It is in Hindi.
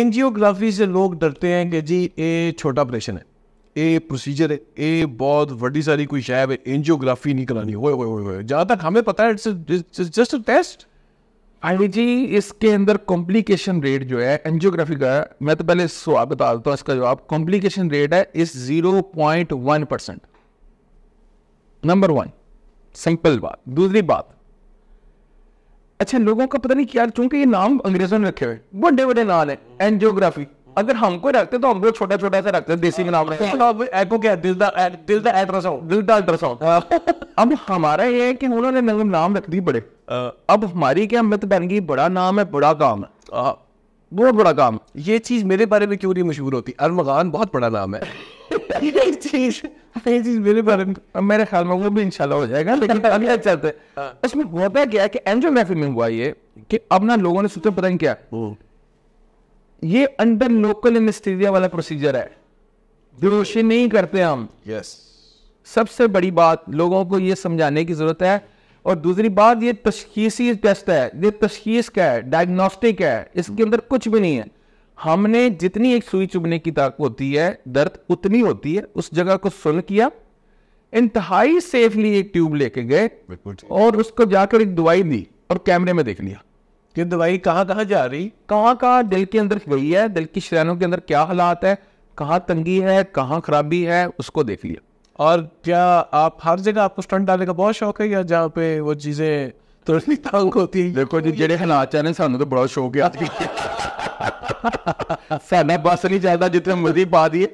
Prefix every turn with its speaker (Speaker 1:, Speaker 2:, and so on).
Speaker 1: एनजियोग्राफी से लोग डरते हैं कि जी ये छोटा ऑपरेशन है ये प्रोसीजर है ये बहुत बड़ी सारी कोई शायब है एनजियोग्राफी नहीं करानी हो जहाँ तक हमें पता है जस्ट टेस्ट आई जी इसके अंदर कॉम्प्लिकेशन रेट जो है एनजियोग्राफी का मैं तो पहले सवाल बता देता हूँ इसका जवाब कॉम्प्लिकेशन रेट है इस zero point one percent number one simple बात दूसरी बात अच्छा लोगों का पता नहीं क्या चूंकि ये नाम अंग्रेजों ने रखे हुए बड़े बड़े नाम है एनजियोग्राफी अगर हमको रखते तो हम लोग छोटा छोटा ऐसा रखते देसी में नाम एको हाँ। क्या दिल दा दिल दा अल्ट्रासाउंड दिल दा अल्ट्रासाउंड हाँ। अब हमारा ये है कि उन्होंने मतलब नाम रख दी बड़े हाँ। अब हमारी क्या मत तो बन गई बड़ा नाम है बड़ा काम है बहुत बड़ा काम ये चीज़ मेरे बारे में क्यों नहीं मशहूर होती अरमगान बहुत बड़ा नाम है मेरे ख्याल में वो भी इंशाल्लाह हो जाएगा लेकिन अभी अच्छा इसमें क्या में हुआ ये कि अब ना लोगों ने सोचा पता नहीं क्या hmm. ये अंडर लोकल एनेस्थीसिया वाला प्रोसीजर है नहीं करते हम यस सबसे बड़ी बात लोगों को ये समझाने की जरूरत है और दूसरी बात ये तशखीसी टेस्ट है ये तशखीस का है डायग्नोस्टिक है इसके अंदर कुछ भी नहीं है हमने जितनी एक सुई चुभने की ताकत होती है दर्द उतनी होती है उस जगह को सुन किया इंतहाई सेफली एक ट्यूब लेके गए और उसको जाकर एक दवाई दी और कैमरे में देख लिया कि दवाई कहाँ कहाँ जा रही कहाँ कहाँ दिल के अंदर गई है दिल की श्रेणों के अंदर क्या हालात है कहाँ तंगी है कहाँ खराबी है उसको देख लिया और क्या आप हर जगह आपको स्टंट डालने का बहुत शौक है या जहाँ पे वो चीज़ें थोड़ी तंग होती है देखो जी जो हालात है रहे सानू तो बड़ा शौक है ਸਾਡਾ ਬਸ ਨਹੀਂ ਚੱਲਦਾ ਜਿੱਥੇ ਮਰਜ਼ੀ ਪਾ ਦਈਏ